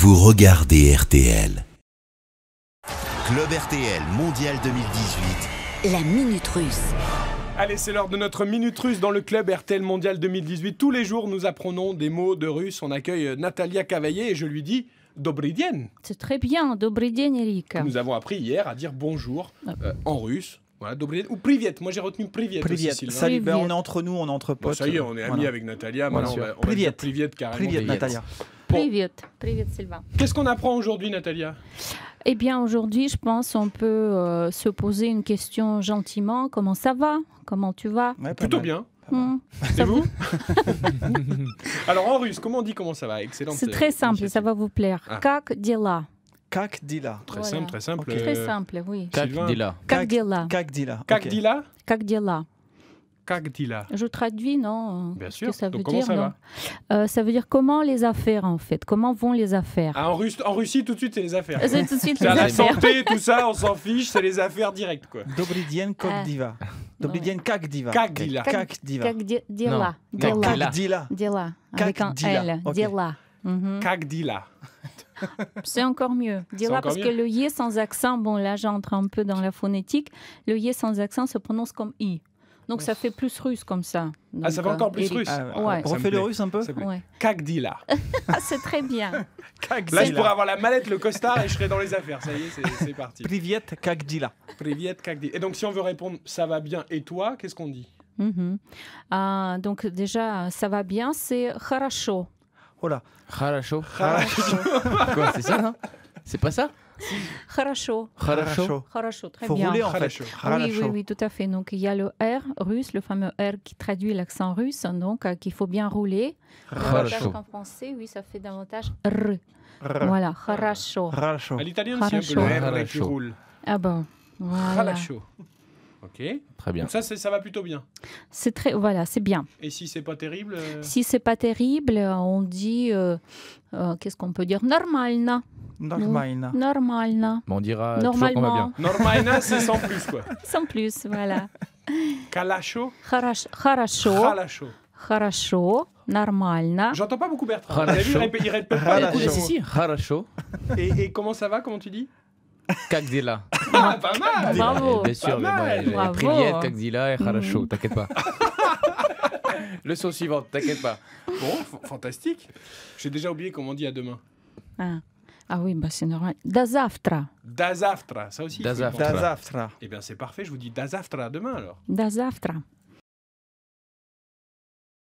vous regardez RTL. Club RTL Mondial 2018. La Minute Russe. Allez, c'est l'heure de notre Minute Russe dans le club RTL Mondial 2018. Tous les jours, nous apprenons des mots de russe. On accueille euh, Natalia Cavaillé et je lui dis Dobridien. C'est très bien, Dobridien Eric. Nous avons appris hier à dire bonjour ah. euh, en russe. Voilà, Ou Priviet. Moi, j'ai retenu Priviet. Priviet. Salut, on est entre nous, on est entre potes. ça y est, euh, on est amis avec Natalia. on Dire priviet, carrément. Priviet, Natalia. Привет. Привет, Sylvain. Qu'est-ce qu'on apprend aujourd'hui, Natalia eh bien, aujourd'hui, je pense on peut euh, se poser une question gentiment. Comment ça va Comment tu vas Plutôt bien. C'est hmm. vous Alors en russe, comment on dit comment ça va Excellent. C'est très simple, ça va vous plaire. Как дела Как дела Très simple, très simple. Très simple, oui. Как дела Как дела Как дела Как дела je traduis, non euh, Bien sûr. Que ça veut Donc, dire, comment ça va euh, Ça veut dire comment les affaires, en fait. Comment vont les affaires ah, en, Russe, en, Russie, tout de suite, c'est les affaires. C'est tout de suite les la santé, tout ça, on s'en fiche, c'est les affaires directes, quoi. Dobrydien Kakdiva. Ah. Dobrydien Kakdiva. Kakdila. Kakdila. Kakdila. Kakdila. Dila. Avec un L. Dila. Kakdila. Mhm. C'est encore mieux. Dira parce que le y » sans accent, bon là j'entre un peu dans la phonétique, le y » sans accent se prononce comme i. Donc ça fait plus russe comme ça. ah, ça fait encore plus russe. Ah, on refait le russe un peu ouais. Kakdila. Ah, c'est très bien. Là, je pourrais avoir la mallette, le costard et je serais dans les affaires. Ça y est, c'est parti. Priviet Kakdila. Priviet Kakdila. Et donc, si on veut répondre ça va bien et toi, qu'est-ce qu'on dit mm-hmm. ah, Donc, déjà, ça va bien, c'est хорошо. Voilà. là. Хорошо. c'est ça, non C'est pas ça Хорошо. Хорошо. Хорошо, très bien. Oui, oui, tout à fait. Donc il y a le R russe, le fameux R qui traduit l'accent russe, donc euh, qu'il faut bien rouler. Хорошо. En français, oui, ça fait davantage R. Voilà, хорошо. Хорошо. À l'italien, c'est un peu le R qui Ah bon. Voilà. Хорошо. Ok. Très bien. Donc ça, ça va plutôt bien. C'est très, voilà, c'est bien. Et si c'est pas terrible euh, Si c'est pas terrible, euh, on dit, euh, qu'est-ce qu'on peut dire Normalna. Normalna. Normalna. on dira Normalement. bien. Normalna, c'est sans plus, quoi. sans plus, voilà. Kalacho Kalacho. Хорошо, Normalna. J'entends pas beaucoup Bertrand. Si, si, хорошо. Et, comment ça va Comment tu dis Как pas mal Bravo Bien sûr, mais moi, euh, hein. j'ai Priette, Tagzila et Harasho, mm. t'inquiète pas. Leçon suivante, t'inquiète pas. Bon, fantastique. J'ai déjà oublié comment on dit à demain. Ah. Ah oui, bah c'est normal. Dazaftra. Dazaftra, ça aussi. Dazaftra. et Eh bien, c'est parfait, je vous dis Dazaftra demain alors. Dazaftra.